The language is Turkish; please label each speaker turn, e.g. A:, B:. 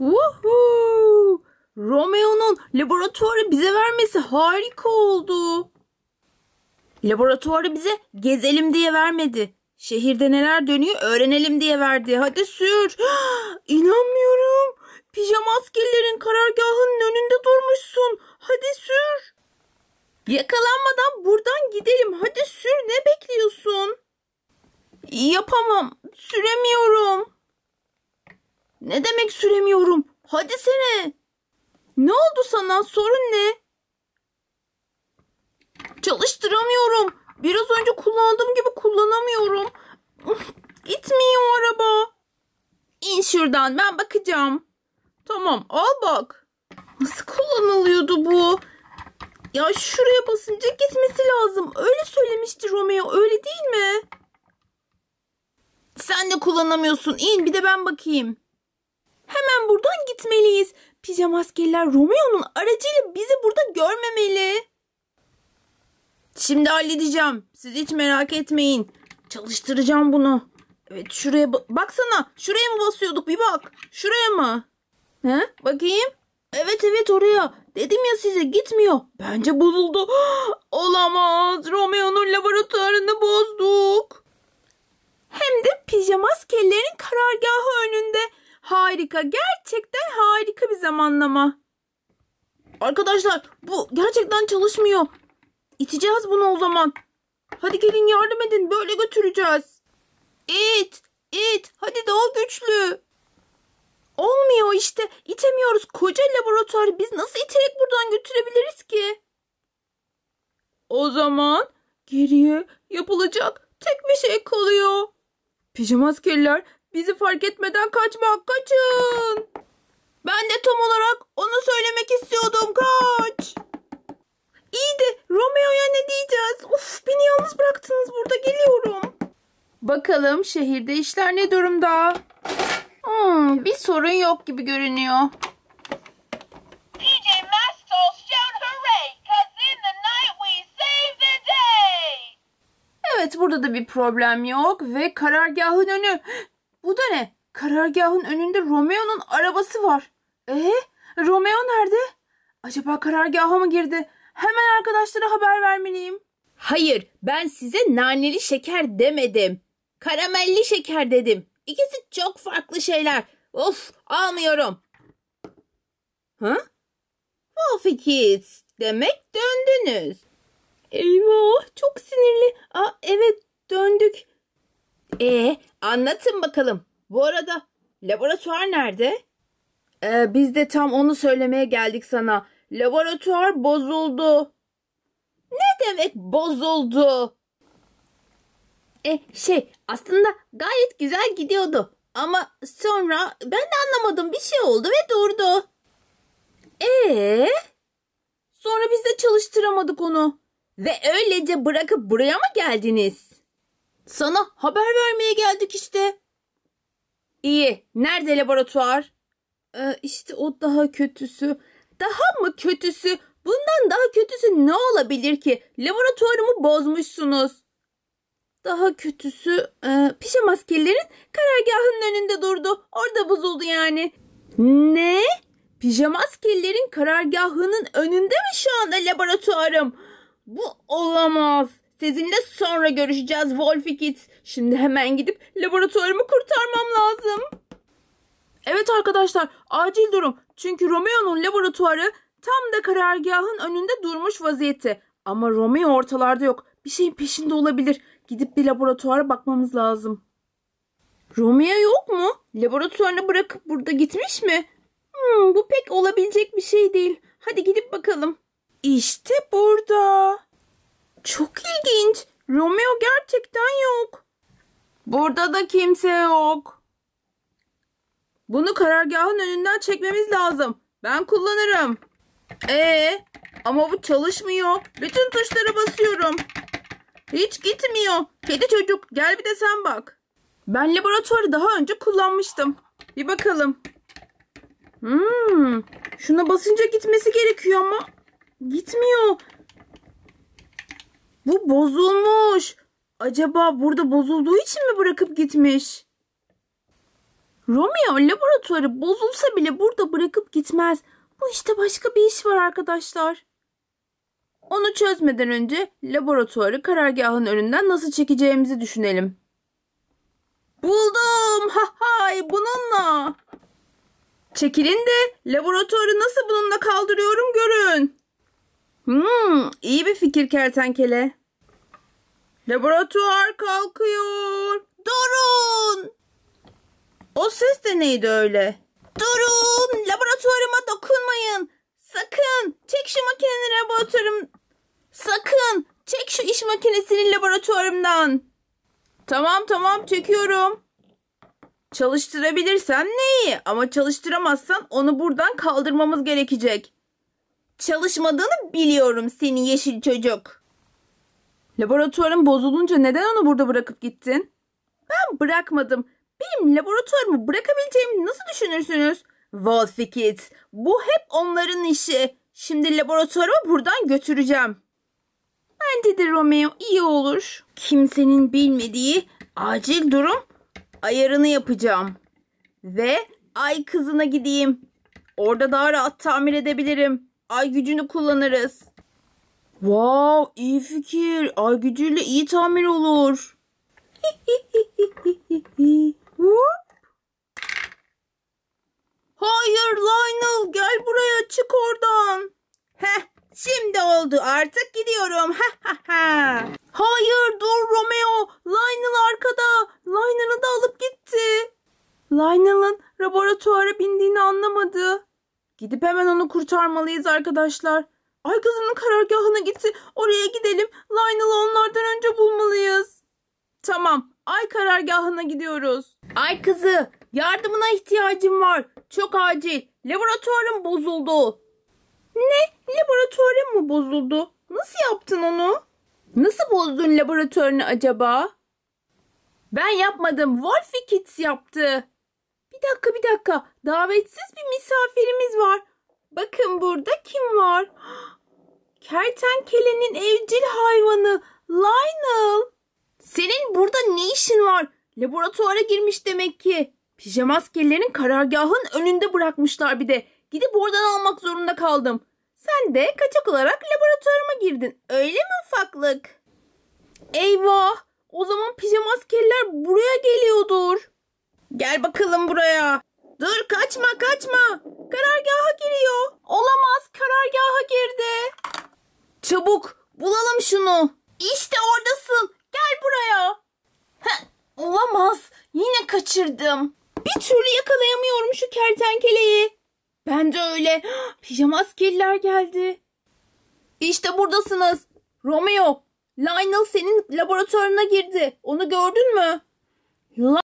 A: Woohoo! Romeo'nun laboratuvarı bize vermesi harika oldu. Laboratuvarı bize gezelim diye vermedi. Şehirde neler dönüyor öğrenelim diye verdi. Hadi sür. İnanmıyorum. Pijama askerlerin karargahının önünde durmuşsun. Hadi sür. Yakalanmadan buradan gidelim. Hadi sür ne bekliyorsun? Yapamam. Süremiyorum. Ne demek süremiyorum? Hadi sene. Ne oldu sana? Sorun ne? Çalıştıramıyorum. Biraz önce kullandığım gibi kullanamıyorum. Gitmiyor araba. İn şuradan ben bakacağım. Tamam al bak. Nasıl kullanılıyordu bu? Ya şuraya basınca gitmesi lazım. Öyle söylemişti Romeo öyle değil mi? Sen de kullanamıyorsun. İn bir de ben bakayım. Hemen buradan gitmeliyiz. Pijama askerler Romeo'nun aracıyla bizi burada görmemeli. Şimdi halledeceğim. Siz hiç merak etmeyin. Çalıştıracağım bunu. Evet şuraya ba baksana. Şuraya mı basıyorduk bir bak. Şuraya mı? He? Bakayım. Evet evet oraya. Dedim ya size gitmiyor. Bence bozuldu. Olamaz. Romeo'nun laboratuvarını bozduk. Hem de pijama askerlerin karargahı önünde. Harika. Gerçekten harika bir zamanlama. Arkadaşlar bu gerçekten çalışmıyor. İteceğiz bunu o zaman. Hadi gelin yardım edin. Böyle götüreceğiz. İt. it, Hadi daha güçlü. Olmuyor işte. itemiyoruz. Koca laboratuvar. Biz nasıl iterek buradan götürebiliriz ki? O zaman geriye yapılacak tek bir şey kalıyor. Pijama askerler Bizi fark etmeden kaçmak kaçın. Ben de tam olarak onu söylemek istiyordum kaç. İyi de Romeo'ya ne diyeceğiz? Uf beni yalnız bıraktınız burada geliyorum. Bakalım şehirde işler ne durumda? Hmm, bir sorun yok gibi görünüyor. Evet burada da bir problem yok ve karargahın önü bu da ne? Karargahın önünde Romeo'nun arabası var. Ee, Romeo nerede? Acaba karargaha mı girdi? Hemen arkadaşlara haber vermeliyim. Hayır, ben size naneli şeker demedim. Karamelli şeker dedim. İkisi çok farklı şeyler. Of, almıyorum. Ha? Wolfie Kids, demek döndünüz. Eyvah, çok sinirli. Aa, evet, döndük. Ee, anlatın bakalım. Bu arada laboratuvar nerede? Ee, biz de tam onu söylemeye geldik sana. Laboratuvar bozuldu. Ne demek bozuldu? E ee, şey aslında gayet güzel gidiyordu. Ama sonra ben de anlamadım bir şey oldu ve durdu. Ee? Sonra biz de çalıştıramadık onu. Ve öylece bırakıp buraya mı geldiniz? Sana haber vermeye geldik işte. İyi. Nerede laboratuvar? Ee, işte o daha kötüsü. Daha mı kötüsü? Bundan daha kötüsü ne olabilir ki? Laboratuvarımı bozmuşsunuz. Daha kötüsü e, pijama askerlerin karargahının önünde durdu. Orada bozuldu yani. Ne? Pijama askerlerin karargahının önünde mi şu anda laboratuvarım? Bu olamaz. Sizinle sonra görüşeceğiz Wolfie Şimdi hemen gidip laboratuvarımı kurtarmam lazım. Evet arkadaşlar acil durum. Çünkü Romeo'nun laboratuvarı tam da karargahın önünde durmuş vaziyette. Ama Romeo ortalarda yok. Bir şeyin peşinde olabilir. Gidip bir laboratuvara bakmamız lazım. Romeo yok mu? Laboratuvarını bırakıp burada gitmiş mi? Hmm, bu pek olabilecek bir şey değil. Hadi gidip bakalım. İşte burada. Çok Grinch, Romeo gerçekten yok. Burada da kimse yok. Bunu karargahın önünden çekmemiz lazım. Ben kullanırım. Ee, ama bu çalışmıyor. Bütün tuşlara basıyorum. Hiç gitmiyor. Kedi çocuk gel bir de sen bak. Ben laboratuvarı daha önce kullanmıştım. Bir bakalım. Hmm, şuna basınca gitmesi gerekiyor ama gitmiyor. Bu bozulmuş. Acaba burada bozulduğu için mi bırakıp gitmiş? Romeo laboratuvarı bozulsa bile burada bırakıp gitmez. Bu işte başka bir iş var arkadaşlar. Onu çözmeden önce laboratuvarı karargahın önünden nasıl çekeceğimizi düşünelim. Buldum. Ha hay bununla. Çekilin de laboratuvarı nasıl bununla kaldırıyorum görün. Hmm, iyi bir fikir kertenkele. Laboratuvar kalkıyor. Durun. O ses de neydi öyle? Durun. Laboratuvarıma dokunmayın. Sakın. Çek şu makineni laboratuvarım. Sakın. Çek şu iş makinesini laboratuvarımdan. Tamam tamam çekiyorum. Çalıştırabilirsen neyi ama çalıştıramazsan onu buradan kaldırmamız gerekecek. Çalışmadığını biliyorum seni yeşil çocuk. Laboratuvarım bozulunca neden onu burada bırakıp gittin? Ben bırakmadım. Benim laboratuvarımı bırakabileceğimi nasıl düşünürsünüz? Wolfie bu hep onların işi. Şimdi laboratuvarımı buradan götüreceğim. Bence de Romeo iyi olur. Kimsenin bilmediği acil durum ayarını yapacağım. Ve ay kızına gideyim. Orada daha rahat tamir edebilirim. Ay gücünü kullanırız. Wow iyi fikir. Ay gücüyle iyi tamir olur. Hayır Lionel gel buraya çık oradan. Heh şimdi oldu artık gidiyorum. Hayır dur Romeo. Lionel arkada. Lionel'ı da alıp gitti. Lionel'ın laboratuvara bindiğini anlamadı. Gidip hemen onu kurtarmalıyız arkadaşlar. Ay kızının karargahına gitti. Oraya gidelim. Lionel'ı onlardan önce bulmalıyız. Tamam. Ay karargahına gidiyoruz. Ay kızı yardımına ihtiyacım var. Çok acil. Laboratuvarım bozuldu. Ne? Laboratuvarım mı bozuldu? Nasıl yaptın onu? Nasıl bozdun laboratuvarını acaba? Ben yapmadım. Wolfie Kids yaptı. Bir dakika bir dakika. Davetsiz bir misafirimiz var. Bakın burada kim var? Kertenkelenin evcil hayvanı Lionel. Senin burada ne işin var? Laboratuvara girmiş demek ki. Pijama askerlerin karargahın önünde bırakmışlar bir de. Gidip oradan almak zorunda kaldım. Sen de kaçak olarak laboratuvarıma girdin. Öyle mi ufaklık? Eyvah! O zaman pijama askerler buraya geliyordur. Gel bakalım buraya. Dur kaçma kaçma. Karargaha giriyor. Olamaz karargaha girdi. Çabuk bulalım şunu. İşte oradasın. Gel buraya. Heh, olamaz. Yine kaçırdım. Bir türlü yakalayamıyorum şu kertenkeleyi. Ben de öyle. Pijama askerler geldi. İşte buradasınız. Romeo, Lionel senin laboratuvarına girdi. Onu gördün mü?